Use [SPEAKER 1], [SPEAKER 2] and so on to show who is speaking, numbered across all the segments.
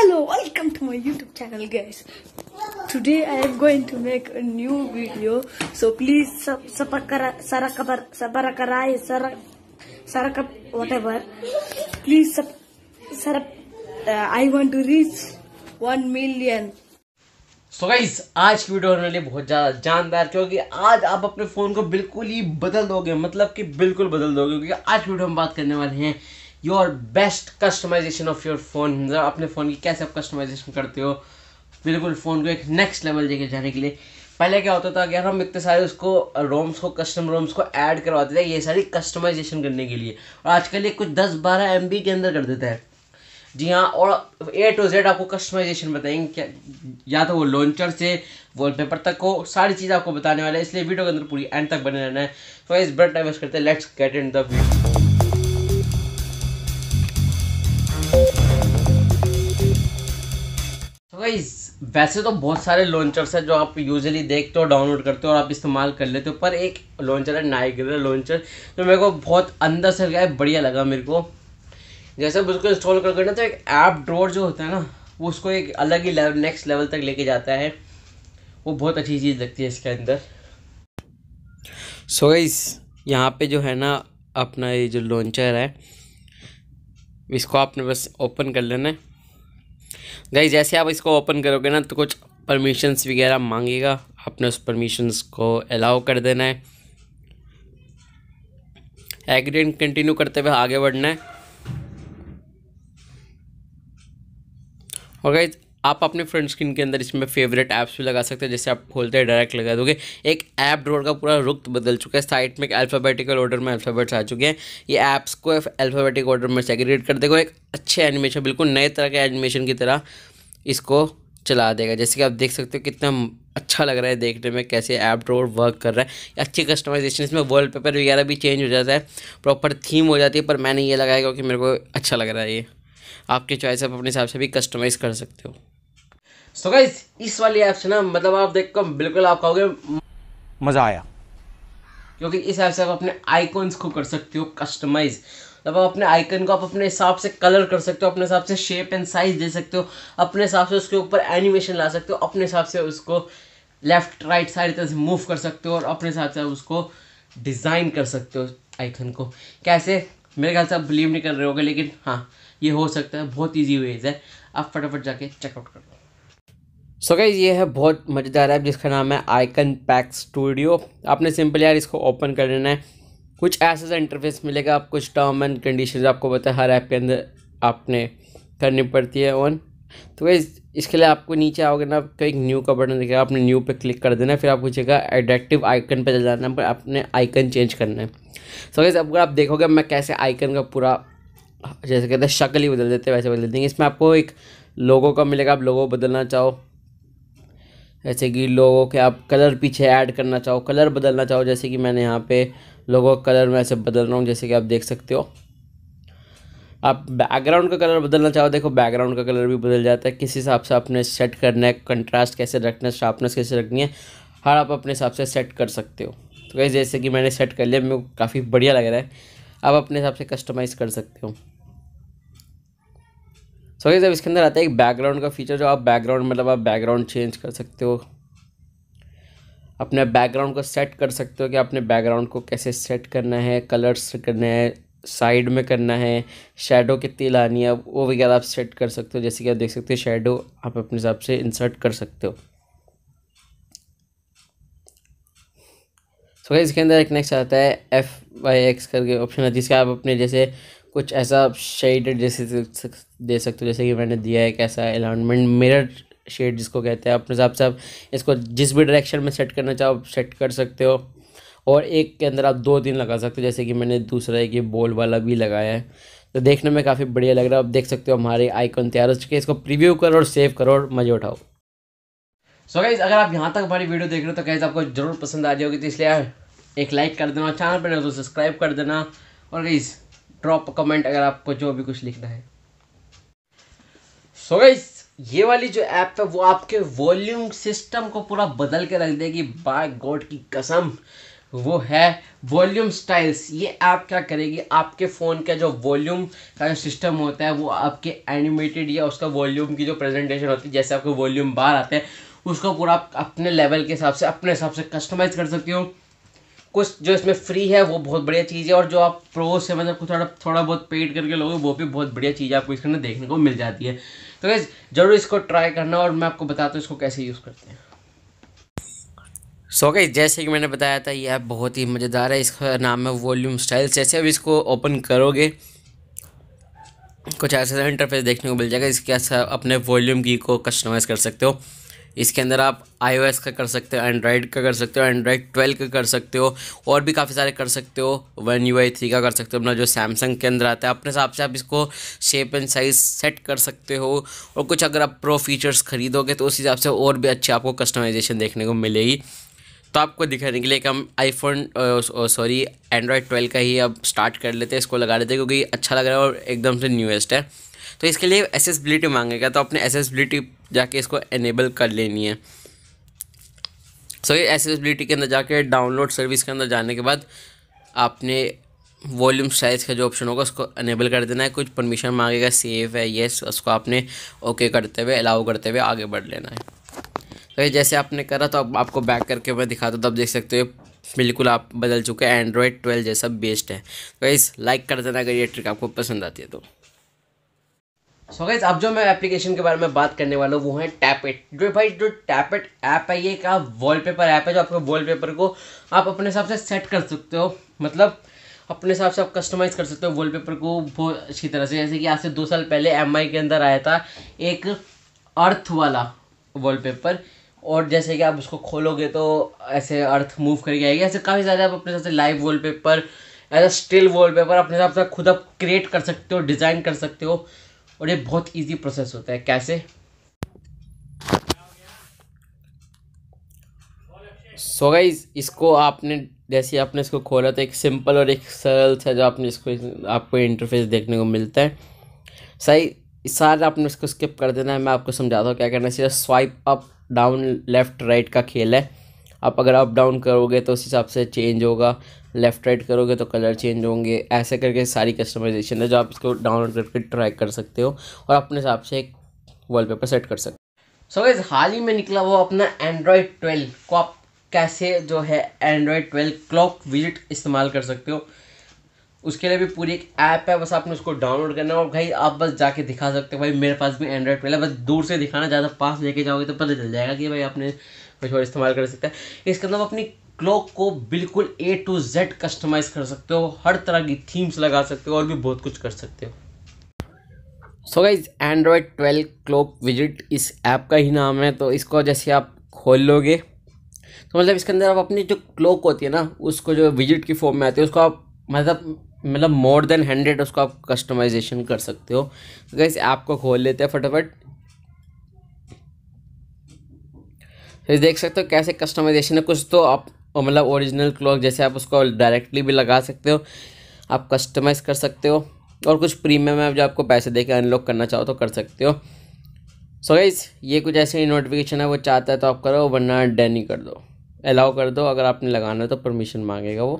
[SPEAKER 1] hello welcome to my youtube channel guys today i am going to make a new video so please sub sarakar whatever please sub, sub uh, i want to reach 1 million so so guys आज की video होने लिए बहुत ज़्यादा जानदार क्योंकि आज आप अपने फ़ोन को बिल्कुल ही बदल दोगे मतलब कि बिल्कुल बदल दोगे क्योंकि आज की वीडियो हम बात करने वाले हैं your best customization of your phone अपने फ़ोन की कैसे आप कस्टमाइजेशन करते हो बिल्कुल फ़ोन को एक नेक्स्ट लेवल देकर जाने के लिए पहले क्या होता था कि यार हम इतने सारे उसको रोम्स को कस्टम रोम्स को ऐड करवाते थे ये सारी कस्टमाइजेशन करने के लिए और आजकल ये कुछ दस बारह एम के अंदर कर देता है जी हाँ और ए टू जेड आपको कस्टमाइजेशन बताएंगे क्या या तो वो लॉन्चर से वॉलपेपर तक को सारी चीज़ आपको बताने वाले इसलिए वीडियो के अंदर पूरी एंड तक बने रहना है तो इस ब्रेड डाइवर्स करते हैं let's get in the video guys वैसे तो बहुत सारे लॉन्चर्स हैं जो आप यूजली देखते हो डाउनलोड करते हो और आप इस्तेमाल कर लेते हो पर एक लॉन्चर है नाइग्रा लॉन्चर जो मेरे को बहुत अंदर से गया बढ़िया लगा मेरे को जैसे उसको इंस्टॉल कर करना तो एक ऐप ड्रोर जो होता है ना वो उसको एक अलग ही लेवल नेक्स्ट लेवल तक लेके जाता है वो बहुत अच्छी चीज़ लगती है इसके अंदर सो गाइस यहाँ पे जो है ना अपना ये जो लॉन्चर है इसको आपने बस ओपन कर लेना है गई जैसे आप इसको ओपन करोगे ना तो कुछ परमिशंस वगैरह मांगेगा आपने उस परमिशंस को अलाउ कर देना है एग्रीमेंट कंटिन्यू करते हुए आगे बढ़ना है और गई आप अपने फ्रंट स्क्रीन के अंदर इसमें फेवरेट ऐप्स भी लगा सकते हैं जैसे आप खोलते हैं डायरेक्ट लगा दोगे एक ऐप ड्रोर का पूरा रुख बदल चुका है साइट में एक अल्फ़ाबेटिकल ऑर्डर में अल्फ़ाबेट्स आ चुके हैं ये ऐप्स को अल्फ़ाबेटिक ऑर्डर में सेग्रेट कर देगा एक अच्छे एनिमेशन बिल्कुल नए तरह के एनिमेशन की तरह इसको चला देगा जैसे कि आप देख सकते हो कितना अच्छा लग रहा है देखने में कैसे ऐप ड्रोर वर्क कर रहा है अच्छी कस्टमाइजेशन इसमें वॉलपेपर वगैरह भी चेंज हो जाता है प्रॉपर थीम हो जाती है पर मैंने ये लगाया क्योंकि मेरे को अच्छा लग रहा है ये आपके चॉइस आप अपने हिसाब से भी कस्टमाइज़ कर सकते हो सो so इस वाली ऐप से ना मतलब आप देख कर बिल्कुल आप कहोगे मज़ा आया क्योंकि इस ऐप से आप अपने आइकॉन्स को कर सकते हो कस्टमाइज मतलब आप अपने आइकन को आप अपने हिसाब से कलर कर सकते हो अपने हिसाब से शेप एंड साइज दे सकते हो अपने हिसाब से उसके ऊपर एनिमेशन ला सकते हो अपने हिसाब से उसको लेफ्ट राइट सारी तरह से मूव कर सकते हो और अपने हिसाब से आप उसको डिज़ाइन कर सकते हो आइकन को कैसे मेरे ख्याल से आप बिलीव नहीं कर रहे होगे लेकिन हाँ ये हो सकता है बहुत ईजी वेज है आप फटाफट जाके चेकआउट कर सो so गाइज ये है बहुत मज़ेदार ऐप जिसका नाम है आइकन पैक स्टूडियो आपने सिंपल यार इसको ओपन कर लेना है कुछ ऐसा सा इंटरफेस मिलेगा आप कुछ टर्म एंड कंडीशन आपको पता है हर ऐप के अंदर आपने करनी पड़ती है ऑन तो गाइज इसके लिए आपको नीचे आओगे ना आपको एक न्यू का बटन दिखेगा आपने न्यू पे क्लिक कर देना फिर आपको जगह एडेक्टिव आइकन पे चल जाना पर आपने आइकन चेंज करना है सो गाइज अगर आप देखोगे मैं कैसे आइकन का पूरा जैसे कहते हैं शक्ल ही बदल देते हैं वैसे बदल देंगे इसमें आपको एक लोगों का मिलेगा आप लोगों बदलना चाहो जैसे कि लोगों के आप कलर पीछे ऐड करना चाहो कलर बदलना चाहो जैसे कि मैंने यहाँ पे लोगों का कलर में ऐसे बदल रहा हूँ जैसे कि आप देख सकते हो आप बैकग्राउंड का कलर बदलना चाहो देखो बैकग्राउंड का कलर भी बदल जाता है किस हिसाब से आपने सेट करना है कंट्रास्ट कैसे रखना है शार्पनेस कैसे रखनी है हर आप अपने हिसाब से सेट कर सकते हो तो कैसे जैसे कि मैंने सेट कर लिया मेरे को काफ़ी बढ़िया लग रहा है आप अपने हिसाब से कस्टमाइज़ कर सकते हो सो so, जब इसके अंदर आता है एक बैकग्राउंड का फीचर जो आप बैकग्राउंड मतलब आप बैकग्राउंड चेंज कर सकते हो अपने बैकग्राउंड को सेट कर सकते हो कि आपने बैकग्राउंड को कैसे सेट करना है कलर्स करना है साइड में करना है शेडो कितनी लानी है वो वगैरह आप सेट कर सकते हो जैसे कि आप देख सकते हो शेडो आप अपने हिसाब से इंसर्ट कर सकते हो सो so, इसके अंदर एक नेक्स्ट आता है एफ वाई एक्स करके ऑप्शन है जिसका आप अपने जैसे कुछ ऐसा शेड जैसे दे सकते हो जैसे कि मैंने दिया है कैसा अलाउंटमेंट मिरर शेड जिसको कहते हैं अपने हिसाब से आप इसको जिस भी डायरेक्शन में सेट करना चाहो सेट कर सकते हो और एक के अंदर आप दो दिन लगा सकते हो जैसे कि मैंने दूसरा एक ये बोल वाला भी लगाया है तो देखने में काफ़ी बढ़िया लग रहा है आप देख सकते हो हमारे आइकॉन तैयार हो चुके हैं इसको प्रीव्यू करो और सेव करो और मज़े उठाओ सो so गाइज अगर आप यहाँ तक हमारी वीडियो देख रहे हो तो गाइज आपको जरूर पसंद आ रही होगी तो इसलिए एक लाइक कर देना चैनल पर सब्सक्राइब कर देना और गाइज़ ड्रॉप कमेंट अगर आपको जो भी कुछ लिखना है सो so गाइस ये वाली जो ऐप है वो आपके वॉल्यूम सिस्टम को पूरा बदल के रख देगी बाय गॉड की कसम वो है वॉल्यूम स्टाइल्स ये ऐप क्या करेगी आपके फ़ोन का जो वॉल्यूम का जो सिस्टम होता है वो आपके एनिमेटेड या उसका वॉल्यूम की जो प्रेजेंटेशन होती है जैसे आपके वॉल्यूम बाहर आते हैं उसको पूरा आप अपने लेवल के हिसाब से अपने हिसाब से कस्टमाइज़ कर सकते हो कुछ जो इसमें फ्री है वो बहुत बढ़िया चीज़ है और जो आप प्रो से मतलब कुछ थोड़ा थोड़ा बहुत पेड करके लोगे वो भी बहुत बढ़िया चीज़ है आपको इसके अंदर देखने को मिल जाती है तो गैस ज़रूर इसको ट्राई करना और मैं आपको बताता हूँ इसको कैसे यूज़ करते हैं सो so गई जैसे कि मैंने बताया था ये ऐप बहुत ही मज़ेदार है इसका नाम है वॉल्यूम स्टाइल्स जैसे अब इसको ओपन करोगे कुछ ऐसा इंटरफेस देखने को मिल जाएगा इसके ऐसा अपने वॉल्यूम की को कस्टमाइज़ कर सकते हो इसके अंदर आप आई का कर सकते हो एंड्रॉयड का कर सकते हो एंड्रॉयड ट्वेल्व का कर सकते हो और भी काफ़ी सारे कर सकते हो वन यू आई थ्री का कर सकते हो अपना जो सैमसंग के अंदर आता है अपने हिसाब से आप इसको शेप एंड साइज सेट कर सकते हो और कुछ अगर आप प्रो फीचर्स खरीदोगे तो उस हिसाब से और भी अच्छी आपको कस्टमाइजेशन देखने को मिलेगी तो आपको दिखाने के लिए कि हम आईफोन सॉरी एंड्रॉयड ट्वेल्व का ही अब स्टार्ट कर लेते हैं इसको लगा लेते हैं क्योंकि अच्छा लग रहा है और एकदम से न्यूएस्ट है तो इसके लिए एसेसबिलिटी मांगेगा तो अपने एसेसबिलिटी जाके इसको एनेबल कर लेनी है सो ये एसेसबिलिटी के अंदर जाके डाउनलोड सर्विस के अंदर जाने के बाद आपने वॉल्यूम साइज़ का जो ऑप्शन होगा उसको अनेबल कर देना है कुछ परमिशन मांगेगा सेफ है येस उसको आपने ओके करते हुए अलाउ करते हुए आगे बढ़ लेना है तो ये जैसे आपने करा तो अब आपको बैक करके मैं दिखाता हूँ तब तो देख सकते हो बिल्कुल आप बदल चुके हैं एंड्रॉयड ट्वेल्व जैसा बेस्ड है तो इस लाइक कर देना अगर ये ट्रिक आपको पसंद आती है तो सो गाइज अब जो मैं एप्लीकेशन के बारे में बात करने वाला हूँ वो है टैपेट जो भाई जो टैपेट ऐप है ये एक आप वॉलपेपर ऐप है जो आपके वॉलपेपर को आप अपने हिसाब से सेट कर सकते हो मतलब अपने हिसाब से आप कस्टमाइज़ कर सकते हो वॉलपेपर को बहुत अच्छी तरह से जैसे कि आज से दो साल पहले एम के अंदर आया था एक अर्थ वाला वॉलपेपर और जैसे कि आप उसको खोलोगे तो ऐसे अर्थ मूव करके आएगी ऐसे काफ़ी ज़्यादा आप अपने हिसाब से live wallpaper as a still wallpaper अपने हिसाब से खुद आप क्रिएट कर सकते हो डिज़ाइन कर सकते हो और ये बहुत इजी प्रोसेस होता है कैसे सो so गाइज इसको आपने जैसे आपने इसको खोला तो एक सिंपल और एक सरल था जो आपने इसको आपको इंटरफेस देखने को मिलता है सही सारा आपने इसको स्किप कर देना है मैं आपको समझाता हूँ क्या करना है सीधा swipe up down left right का खेल है आप अगर अप डाउन करोगे तो उस हिसाब से चेंज होगा लेफ़्ट राइट करोगे तो कलर चेंज होंगे ऐसे करके सारी कस्टमाइजेशन है जो आप इसको डाउनलोड करके ट्राई कर सकते हो और अपने हिसाब से एक वॉलपेपर सेट कर सकते हो सो गैस हाल ही में निकला हुआ अपना एंड्रॉयड ट्वेल्व को आप कैसे जो है एंड्रॉयड ट्वेल्व क्लॉक विजिट इस्तेमाल कर सकते हो उसके लिए भी पूरी एक ऐप है बस आपने उसको डाउनलोड करना है और भाई आप बस जाके दिखा सकते हो भाई मेरे पास भी एंड्रॉयड ट्वेल्व है बस दूर से दिखाना ज़्यादा पास लेके जाओगे तो पता चल जाएगा कि भाई आपने कुछ और इस्तेमाल कर सकते हैं इसके अंदर अपनी क्लॉक को बिल्कुल ए टू जेड कस्टमाइज कर सकते हो हर तरह की थीम्स लगा सकते हो और भी बहुत कुछ कर सकते हो so guys android twelve clock visit इस ऐप का ही नाम है तो इसको जैसे आप खोल लोगे तो मतलब इसके अंदर आप अपनी जो क्लॉक होती है ना उसको जो विजिट की फॉर्म में आती है उसको आप मतलब मतलब मोर देन हंड्रेड उसको आप कस्टमाइजेशन कर सकते हो तो गाइज ऐप को खोल लेते हैं फटाफट तो देख सकते हो कैसे कस्टमाइजेशन है कुछ तो आप मतलब ओरिजिनल क्लॉक जैसे आप उसको डायरेक्टली भी लगा सकते हो आप कस्टमाइज़ कर सकते हो और कुछ प्रीमियम है जो आपको पैसे देके अनलॉक करना चाहो तो कर सकते हो सो so गाइज ये कुछ ऐसे नोटिफिकेशन है वो चाहता है तो आप करो वरना ही कर दो अलाउ कर दो अगर आपने लगाना है तो परमिशन मांगेगा वो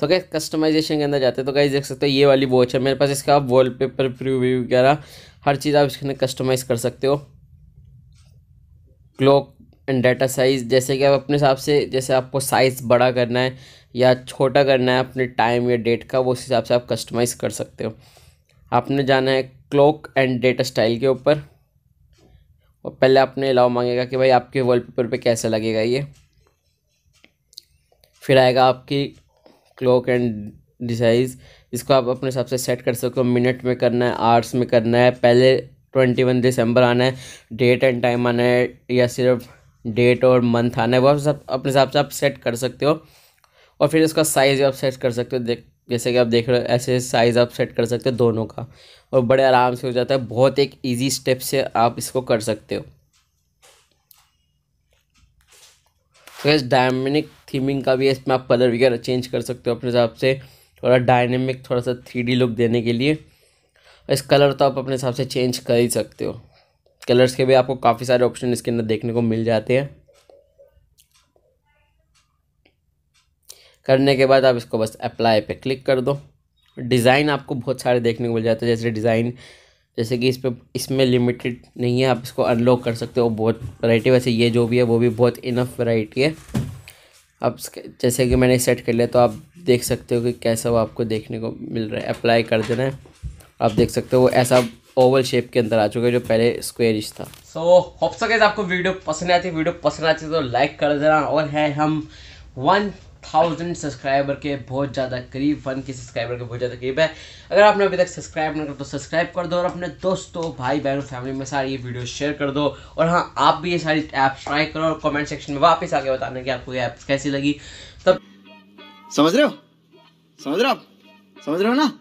[SPEAKER 1] सो so, कस्टमाइजेशन के अंदर जाते हैं तो गाइज देख सकते हो ये वाली वॉच है मेरे पास इसका आप वॉलपेपर प्रीव्यू वगैरह हर चीज़ आप इसके अंदर कस्टमाइज़ कर सकते हो क्लॉक एंड डाटा साइज़ जैसे कि आप अपने हिसाब से जैसे आपको साइज़ बड़ा करना है या छोटा करना है अपने टाइम या डेट का वो उस हिसाब से आप कस्टमाइज़ कर सकते हो आपने जाना है क्लॉक एंड डेटा स्टाइल के ऊपर और पहले आपने अलाउ मांगेगा कि भाई आपके वॉलपेपर पे कैसा लगेगा ये फिर आएगा आपकी क्लॉक एंड डिसाइज इसको आप अपने हिसाब से सेट कर सकते हो मिनट में करना है आर्ट्स में करना है पहले ट्वेंटी वन दिसंबर आना है डेट एंड टाइम आना है या सिर्फ डेट और मंथ आना है वो आप सब अपने हिसाब से आप सेट कर सकते हो और फिर इसका साइज़ भी आप सेट कर सकते हो देख जैसे कि आप देख रहे हो ऐसे साइज़ आप सेट कर सकते हो दोनों का और बड़े आराम से हो जाता है बहुत एक ईजी स्टेप से आप इसको कर सकते हो तो इस डायमेनिक थीमिंग का भी इसमें आप कलर वगैरह चेंज कर सकते हो अपने हिसाब से थोड़ा डायनेमिक थोड़ा सा थ्री लुक देने के लिए इस कलर तो आप अपने हिसाब से चेंज कर ही सकते हो कलर्स के भी आपको काफ़ी सारे ऑप्शन इसके अंदर देखने को मिल जाते हैं करने के बाद आप इसको बस अप्लाई पे क्लिक कर दो डिज़ाइन आपको बहुत सारे देखने को मिल जाते हैं जैसे डिज़ाइन जैसे कि इस पर इसमें लिमिटेड नहीं है आप इसको अनलॉक कर सकते हो बहुत वैरायटी वैसे ये जो भी है वो भी बहुत इनफ वैरायटी है अब जैसे कि मैंने सेट कर लिया तो आप देख सकते हो कि कैसा वो आपको देखने को मिल रहा है अप्लाई कर देना है आप देख सकते हो ऐसा ओवल शेप के अंदर आ चुका है जो पहले स्क्वेरिश था सो so, होप सके आपको वीडियो पसंद आती है वीडियो पसंद आती है तो लाइक कर देना और है हम वन थाउजेंड सब्सक्राइबर के बहुत ज़्यादा करीब वन के सब्सक्राइबर के बहुत ज़्यादा करीब है अगर आपने अभी तक सब्सक्राइब नहीं कर तो सब्सक्राइब कर दो और अपने दोस्तों भाई बहनों फैमिली में सारी ये वीडियो शेयर कर दो और हाँ आप भी ये सारी ऐप्स ट्राई करो और कमेंट सेक्शन में वापस आके बताना कि आपको ये ऐप्स कैसी लगी तब समझ रहे हो समझ रहे हो आप समझ रहे हो ना